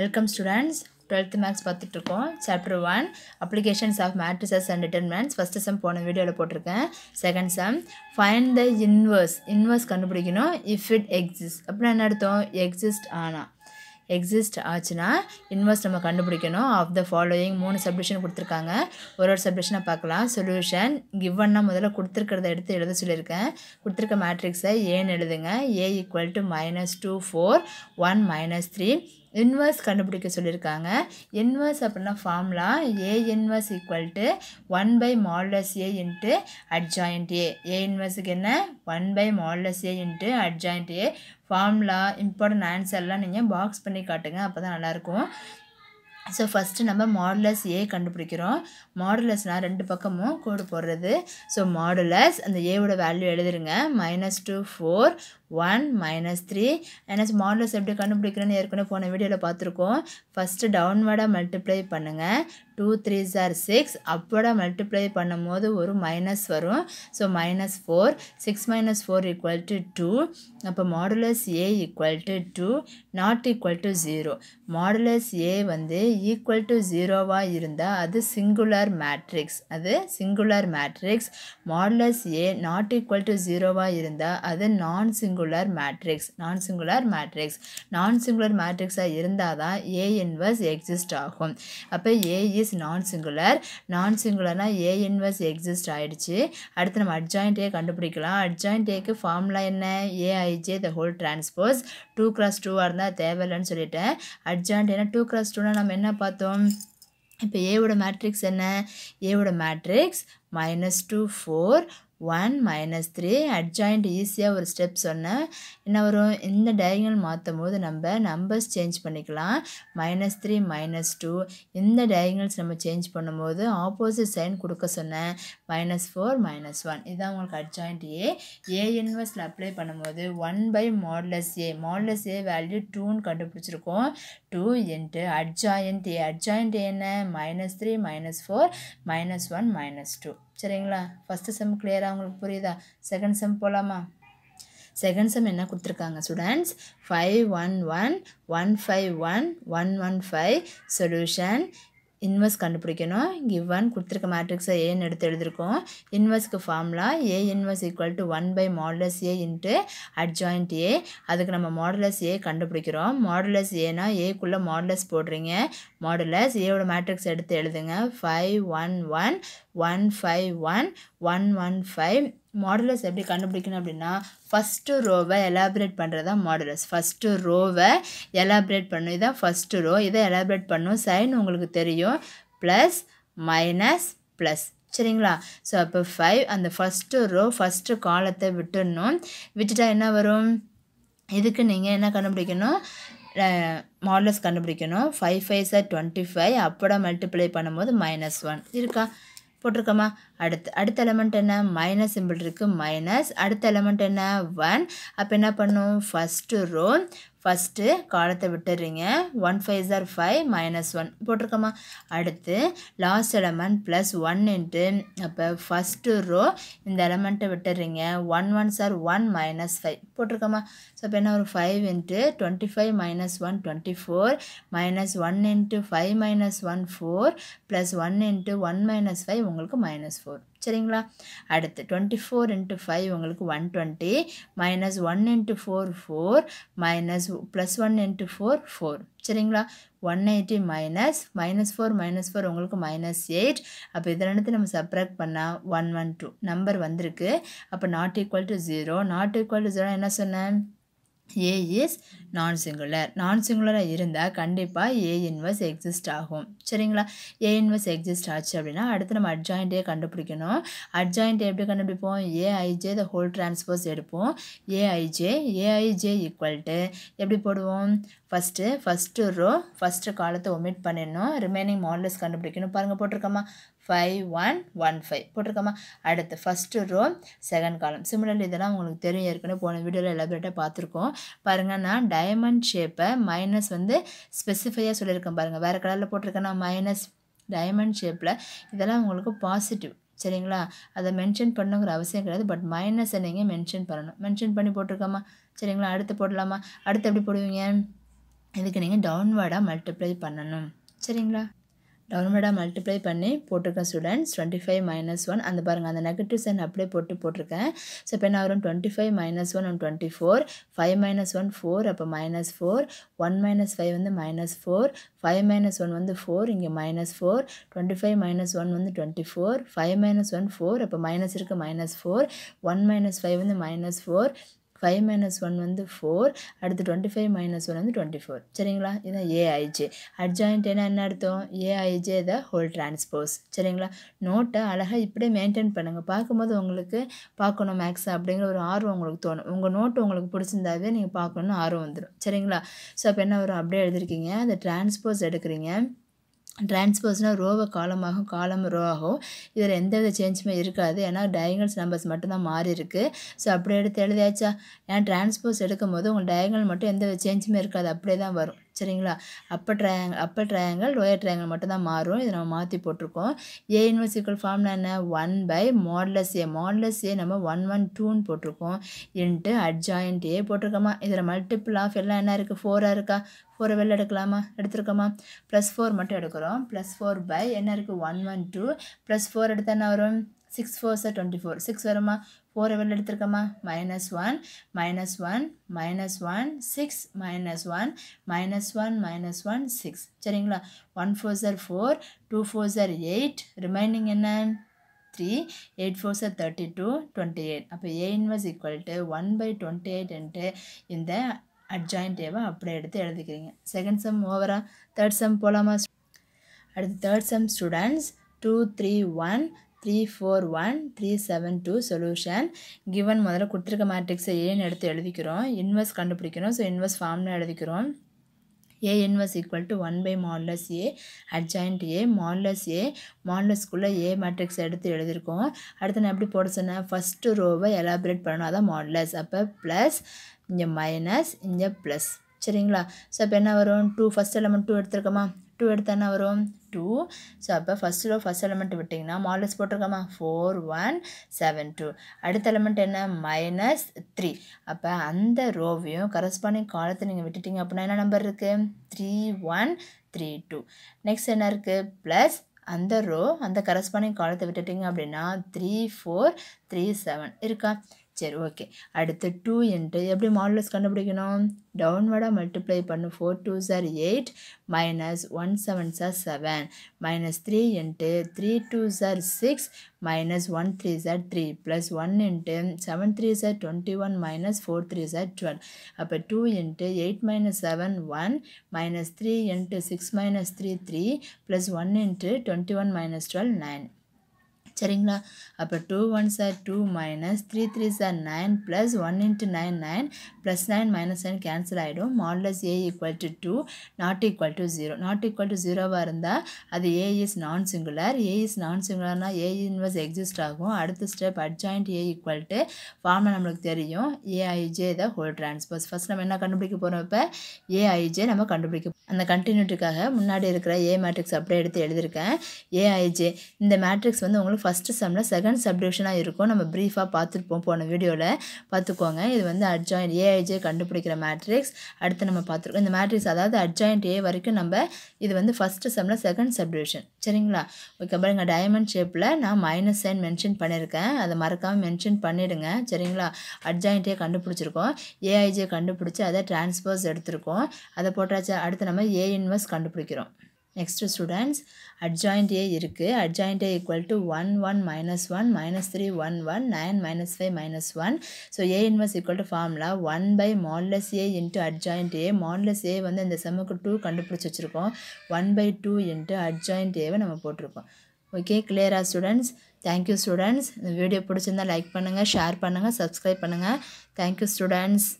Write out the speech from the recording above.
welcome students twelfth maths பார்த்துட்ருக்கோம் chapter one applications of matrices and determinants first sem போன வீடியோவில் போட்டிருக்கேன் second sem find the inverse inverse கண்டுபிடிக்கணும் if it exist அப்படின்னா என்ன அர்த்தம் எக்ஸிஸ்ட் ஆனால் எக்ஸிஸ்ட் ஆச்சுன்னா இன்வர்ஸ் நம்ம கண்டுபிடிக்கணும் ஆஃப் த ஃபாலோயிங் மூணு சப்டிஷன் கொடுத்துருக்காங்க ஒரு ஒரு சப்டிஷனை பார்க்கலாம் சொல்யூஷன் கிவ்வன்னா முதல்ல கொடுத்துருக்கிறத எடுத்து எழுத சொல்லியிருக்கேன் கொடுத்துருக்க மேட்ரிக்ஸை ஏன்னு எழுதுங்க A equal to minus two four one minus three inverse கண்டுபிடிக்க சொல்லியிருக்காங்க இன்வர்ஸ் அப்படின்னா ஃபார்ம்லாம் A inverse equal to one by modulus A into adjoint A A இன்வர்ஸுக்கு என்ன one by modulus A into adjoint A formula important ஆன்சர்லாம் நீங்கள் box பண்ணி காட்டுங்க அப்போ தான் நல்லாயிருக்கும் ஸோ ஃபஸ்ட்டு நம்ம மாடுலஸ் ஏ கண்டுபிடிக்கிறோம் மாடுலஸ்னால் ரெண்டு பக்கமும் கோடு போடுறது ஸோ மாடுலஸ் அந்த ஏவோட வேல்யூ எழுதிருங்க minus two four one minus three ஏன்னா மாடலஸ் எப்படி கண்டுபிடிக்கிறேன்னு ஏற்கனவே போன வீடியோவில் பார்த்துருக்கோம் ஃபஸ்ட்டு டவுன்வர்டாக மல்டிப்ளை பண்ணுங்கள் டூ த்ரீ சார் சிக்ஸ் அப்போடா மல்டிப்ளை பண்ணும் போது ஒரு மைனஸ் வரும் so minus four six minus four equal to two அப்போ modulus A equal to two not equal to zero modulus A வந்து ஈக்குவல் டு ஜீரோவாக இருந்தால் அது சிங்குலர் மேட்ரிக்ஸ் அது singular matrix modulus A not equal to ஜீரோவாக இருந்தால் அது non singular singular matrix non singular matrix non singular மேட்ரிக்ஸாக இருந்தால் தான் ஏ இன்வர்ஸ் எக்ஸிஸ்ட் ஆகும் அப்போ ஏ இஸ் நான் சிங்குலர் நான் சிங்குலர்னால் ஏ இன்வர்ஸ் எக்ஸிஸ்ட் ஆகிடுச்சு அடுத்து நம்ம அட்ஜாயின்ட் ஏ கண்டுபிடிக்கலாம் அட்ஜாயின்ட் ஏக்கு ஃபார்ம்லாம் என்ன AIJ the whole transpose two cross டூவாக இருந்தால் தேவையில்லைன்னு சொல்லிட்டேன் அட்ஜாயின்ட் ஏன்னா டூ கிராஸ் டூனால் நம்ம என்ன பார்த்தோம் இப்போ ஏவோட மேட்ரிக்ஸ் என்ன ஏவோட matrix minus two four one minus three adjoint ஈஸியாக ஒரு ஸ்டெப் சொன்னேன் என்ன வரும் இந்த டயகனல் மாற்றும் போது நம்ம நம்பர்ஸ் சேஞ்ச் பண்ணிக்கலாம் மைனஸ் த்ரீ மைனஸ் டூ இந்த டயகனல்ஸ் நம்ம சேஞ்ச் பண்ணும்போது ஆப்போசிட் சைன் கொடுக்க சொன்னேன் மைனஸ் ஃபோர் மைனஸ் ஒன் இதுதான் உங்களுக்கு அட்ஜாயிண்ட் ஏ ஏ இன்வெர்ஸில் அப்ளை பண்ணும்போது one by modulus A modulus A value டூன்னு கண்டுபிடிச்சிருக்கோம் two into adjoint A adjoint A என்ன minus three minus four minus one minus two சரிங்களா ஃபஸ்ட்டு செம் கிளியராக உங்களுக்கு புரியுதா செகண்ட் செம் போகலாமா செகண்ட் செம் என்ன கொடுத்துருக்காங்க students five one one one five one one one five solution inverse கண்டுபிடிக்கணும் given கொடுத்துருக்க மேட்ரிக்ஸை ஏன்னு எடுத்து எழுதிருக்கோம் இன்வெர்ஸ்க்கு formula A inverse equal to one by modulus A into adjoint A அதுக்கு நம்ம மாடலஸ் ஏ கண்டுபிடிக்கிறோம் மாடலஸ் ஏனா ஏக்குள்ளே மாடலஸ் போடுறீங்க மாடலஸ் ஏவோட மேட்ரிக்ஸ் எடுத்து எழுதுங்க five one one one five one one one five modulus எப்படி கண்டுபிடிக்கணும் அப்படின்னா ஃபஸ்ட்டு ரோவை எலாபரேட் பண்ணுறது தான் மாடலர்ஸ் ஃபஸ்ட்டு ரோவை எலாபரேட் பண்ணும் இதான் ஃபஸ்ட்டு ரோ இதை எலாபரேட் பண்ணும் சைன் உங்களுக்கு தெரியும் ப்ளஸ் மைனஸ் ப்ளஸ் சரிங்களா ஸோ அப்போ ஃபைவ் அந்த ஃபஸ்ட்டு ரோ ஃபஸ்ட்டு காலத்தை விட்டுடணும் விட்டுட்டா என்ன வரும் இதுக்கு நீங்கள் என்ன கண்டுபிடிக்கணும் மாடலர்ஸ் கண்டுபிடிக்கணும் five five sir twenty five அப்போட மல்டிப்ளை பண்ணும்போது மைனஸ் ஒன் இருக்கா போட்டிருக்கோமா அடுத்து அடுத்த எலமெண்ட் என்ன மைனஸ் சிம்பிள் இருக்குது மைனஸ் அடுத்த எலமெண்ட் என்ன ஒன் அப்போ என்ன பண்ணும் ஃபஸ்ட்டு ரோ ஃபஸ்ட்டு காலத்தை விட்டுறீங்க one five sir five minus one போட்டிருக்கோமா அடுத்து last element plus one into அப்போ ஃபஸ்ட்டு ரோ இந்த எலமெண்ட்டை விட்டுறீங்க one one sir one minus five போட்டிருக்கோமா ஸோ அப்போ என்ன ஒரு five into twenty five minus one twenty four minus one into five minus one four plus one into one minus five உங்களுக்கு minus four சரிங்களா அடுத்து டுவெண்ட்டி ஃபோர் இன்ட்டு ஃபைவ் உங்களுக்கு one twenty minus one into four four minus plus one into four four சரிங்களா one eighty minus minus four minus four உங்களுக்கு minus eight அப்போ இதில் ரெண்டுத்தையும் நம்ம சப்ராக்ட் பண்ணால் ஒன் ஒன் டூ நம்பர் வந்திருக்கு அப்போ not equal to zero not equal to zero என்ன சொன்னேன் ஏ இஸ் நான் சிங்குலர் நான் சிங்குலராக இருந்தால் கண்டிப்பாக ஏ இன்வர்ஸ் எக்ஸிஸ்ட் ஆகும் சரிங்களா ஏ இன்வர்ஸ் எக்ஸிஸ்ட் ஆச்சு அப்படின்னா அடுத்து நம்ம அட்ஜாயிண்ட்டே கண்டுபிடிக்கணும் அட்ஜாயிண்ட் எப்படி கண்டுபிடிப்போம் ஏஐஜே த ஹோல் டிரான்ஸ்போஸ் எடுப்போம் ஏஐஜே ஏஐஜே ஈக்குவல் டு எப்படி போடுவோம் ஃபஸ்ட்டு ஃபஸ்ட்டு ரோ ஃபஸ்ட்டு காலத்தை ஒமிட் பண்ணிடணும் ரிமைனிங் மாடல்ஸ் கண்டுபிடிக்கணும் பாருங்கள் போட்டிருக்கோமா ஃபைவ் ஒன் ஒன் ஃபைவ் போட்டிருக்கோமா அடுத்து first row second column similarly இதெல்லாம் உங்களுக்கு தெரியும் ஏற்கனவே போன வீடியோவில் எலபரேட்டாக பார்த்துருக்கோம் பாருங்கள் நான் டயமண்ட் ஷேப்பை மைனஸ் வந்து ஸ்பெசிஃபையாக சொல்லியிருக்கேன் பாருங்கள் வேறு கலரில் போட்டிருக்கேன்னா மைனஸ் டயமண்ட் ஷேப்பில் இதெல்லாம் உங்களுக்கு பாசிட்டிவ் சரிங்களா அதை மென்ஷன் பண்ணுங்கிற அவசியம் கிடையாது பட் மைனஸை நீங்கள் மென்ஷன் பண்ணணும் மென்ஷன் பண்ணி போட்டிருக்கோமா சரிங்களா அடுத்து போடலாமா அடுத்து எப்படி போடுவீங்க இதுக்கு நீங்கள் டவுன்வேர்டாக மல்டிப்ளை பண்ணணும் சரிங்களா டவுன்வர்டாக மல்டிப்ளை பண்ணி போட்டிருக்கேன் students twenty five minus one அந்த பாருங்கள் அந்த நெகட்டிவ் சைன் அப்படியே போட்டு போட்டிருக்கேன் ஸோ இப்போ என்ன வரும் twenty five minus one one twenty four five minus one four அப்போ minus four one minus five வந்து minus four five minus one வந்து ஃபோர் இங்கே minus four twenty five minus one வந்து twenty four five minus one four அப்போ minus இருக்குது minus four one minus five வந்து minus four five minus one வந்து four அடுத்து twenty five minus one வந்து twenty four சரிங்களா இதுதான் ஏஐஜே அட்ஜாயின்ட் என்ன அர்த்தம் ஏஐஜே த ஹோல் டிரான்ஸ்போஸ் சரிங்களா நோட்டை அழகாக இப்படியே மெயின்டைன் பண்ணுங்கள் பார்க்கும்போது உங்களுக்கு பார்க்கணும் மேக்ஸ் அப்படிங்கிற ஒரு ஆர்வம் உங்களுக்கு தோணும் உங்கள் நோட்டு உங்களுக்கு பிடிச்சிருந்தாவே நீங்கள் பார்க்கணுன்னு ஆர்வம் வந்துடும் சரிங்களா ஸோ அப்போ என்ன வரும் அப்படியே எழுதிருக்கீங்க அந்த டிரான்ஸ்போஸ் எடுக்கிறீங்க டிரான்ஸ்போஸ்னால் ரோவை காலமாகும் காலம் ரோ ஆகும் இதில் எந்த வித சேஞ்சுமே இருக்காது ஏன்னா டயங்கல்ஸ் நம்பர்ஸ் மட்டும்தான் மாறி இருக்குது ஸோ அப்படி எடுத்து எழுதியாச்சா ஏன்னா டிரான்ஸ்போஸ் எடுக்கும் போது உங்கள் டயங்கல் மட்டும் எந்த வித சேஞ்சுமே இருக்காது அப்படியே தான் வரும் சரிங்களா upper triangle upper triangle lower triangle மட்டும்தான் மாறும் இதை நம்ம மாற்றி போட்டிருக்கோம் ஏ யூனிவர்சிக்கல் ஃபார்ம்னா என்ன one by modulus A modulus A நம்ம ஒன் ஒன் டூன்னு போட்டிருக்கோம் இன்ட்டு அட்ஜாயின்ட் ஏ போட்டிருக்கோமா இதில் மல்டிபிள் ஆஃப் எல்லாம் என்ன இருக்குது ஃபோராக இருக்கா ஃபோரை வெளில எடுக்கலாமா எடுத்துருக்கோமா ப்ளஸ் ஃபோர் மட்டும் எடுக்கிறோம் ப்ளஸ் ஃபோர் பை என்ன இருக்குது one one two plus four எடுத்தால் என்ன வரும் six four sir twenty four six வருமா ஃபோர் எவ்வளோ எடுத்திருக்கோமா minus one minus one minus one six minus one minus one minus one six சரிங்களா one four sir four two four sir eight remaining என்ன three eight four sir thirty two twenty eight அப்போ A inverse equal to one by twenty eight into இந்த adjoint டேவை அப்படியே எடுத்து எழுதிக்கிறீங்க second sum ஓவரா third sum போகலாமா அடுத்து third sum students two three one three four one three seven two solution given முதல்ல கொடுத்துருக்க மேட்ரிக்ஸை ஏன்னு எடுத்து எழுதிக்கிறோம் இன்வெஸ்ட் கண்டுபிடிக்கிறோம் ஸோ இன்வெஸ்ட் ஃபார்ம்னு எழுதிக்கிறோம் A inverse equal to one by modulus A adjoint A modulus A மாடுலஸ்க்குள்ளே ஏ மேட்ரிக்ஸ் எடுத்து எழுதியிருக்கோம் அடுத்து நான் எப்படி போட சொன்னேன் ஃபஸ்ட்டு ரோவை எலாபரேட் பண்ணணும் அதான் மாடுலஸ் அப்போ ப்ளஸ் இங்கே மைனஸ் இங்கே ப்ளஸ் சரிங்களா ஸோ இப்போ என்ன வரும் டூ ஃபஸ்ட் எலமெண்ட் டூ எடுத்துருக்கோமா டூ எடுத்தானே என்ன வரும் டூ ஸோ அப்போ ஃபஸ்ட் ரோ ஃபஸ்ட் எலமெண்ட் விட்டிங்கன்னா மாடல்ஸ் போட்டிருக்கோமா ஃபோர் ஒன் செவன் டூ அடுத்த எலமெண்ட் என்ன மைனஸ் த்ரீ அப்போ அந்த ரோவையும் கரஸ்பாண்டிங் காலத்தை நீங்கள் விட்டுட்டிங்க அப்படின்னா என்ன நம்பர் இருக்குது three one three two next என்ன இருக்குது ப்ளஸ் அந்த ரோ அந்த கரஸ்பாண்டிங் காலத்தை விட்டுட்டிங்க அப்படின்னா த்ரீ ஃபோர் த்ரீ செவன் இருக்கா சரி ஓகே அடுத்து டூ இன்ட்டு எப்படி மாடலஸ் கண்டுபிடிக்கணும் டவுன்வர்டாக மல்டிப்ளை பண்ணும் four two sir eight minus one seven sir seven minus three into three two sir six minus one three sir three plus one into seven three sir twenty one minus four three sir twelve அப்போ two into eight minus seven one minus three into six minus three three plus one into twenty one minus twelve nine சரிங்களா அப்போ two one sir two minus three three sir nine plus one into nine nine plus nine minus nine cancel ஆகிடும் modulus A equal to two not equal to zero not equal to ஜீரோவாக இருந்தால் அது A is non singular A is non சிங்குலர்னா A inverse exist ஆகும் அடுத்த step adjoint A equal to ஃபார்மில் நம்மளுக்கு தெரியும் A I J the whole transpose first நம்ம என்ன கண்டுபிடிக்க போகிறோம் இப்போ ஏஐஜே நம்ம கண்டுபிடிக்க அந்த கண்டினியூட்டிக்காக முன்னாடி இருக்கிற ஏ மேட்ரிக்ஸ் அப்படியே எடுத்து எழுதியிருக்கேன் ஏஐஜே இந்த மேட்ரிக்ஸ் வந்து உங்களுக்கு ஃபஸ்ட்டு செம்மில் செகண்ட் சப்டிவிஷனாக இருக்கும் நம்ம ப்ரீஃபாக பார்த்துருப்போம் போன வீடியோவில் பார்த்துக்கோங்க இது வந்து அட்ஜாயின் ஏஐஜே கண்டுபிடிக்கிற மேட்ரிக்ஸ் அடுத்து நம்ம பார்த்துருக்கோம் இந்த மேட்ரிக்ஸ் அதாவது அட்ஜாயின்ட் ஏ வரைக்கும் நம்ம இது வந்து ஃபஸ்ட்டு செம்மில் செகண்ட் சப்டிவிஷன் சரிங்களா ஓகே பாருங்க டைமண்ட் ஷேப்பில் நான் மைனஸ் சைன் மென்ஷன் பண்ணியிருக்கேன் அதை மறக்காமல் மென்ஷன் பண்ணிவிடுங்க சரிங்களா ஏ கண்டுபிடிச்சிருக்கோம் ஏஐஜே கண்டுபிடிச்சி அதை டிரான்ஸ்பர்ஸ் எடுத்திருக்கோம் அதை போட்டாச்சு அடுத்து நம்ம ஏ இன்வெஸ்ட் கண்டுபிடிக்கிறோம் நெக்ஸ்ட்டு ஸ்டூடெண்ட்ஸ் அட்ஜாயிண்ட் ஏ இருக்குது adjoint A equal to one one minus one minus three one one nine minus five minus one so A inverse equal to formula one by modulus A into adjoint A modulus A வந்து இந்த செம்முக்கு two கண்டுபிடிச்சி வச்சுருக்கோம் one by two into adjoint ஏவை நம்ம போட்டிருக்கோம் okay கிளியரா students thank you students இந்த வீடியோ பிடிச்சிருந்தால் லைக் பண்ணுங்கள் ஷேர் பண்ணுங்கள் சப்ஸ்கிரைப் பண்ணுங்கள் தேங்க் யூ ஸ்டூடெண்ட்ஸ்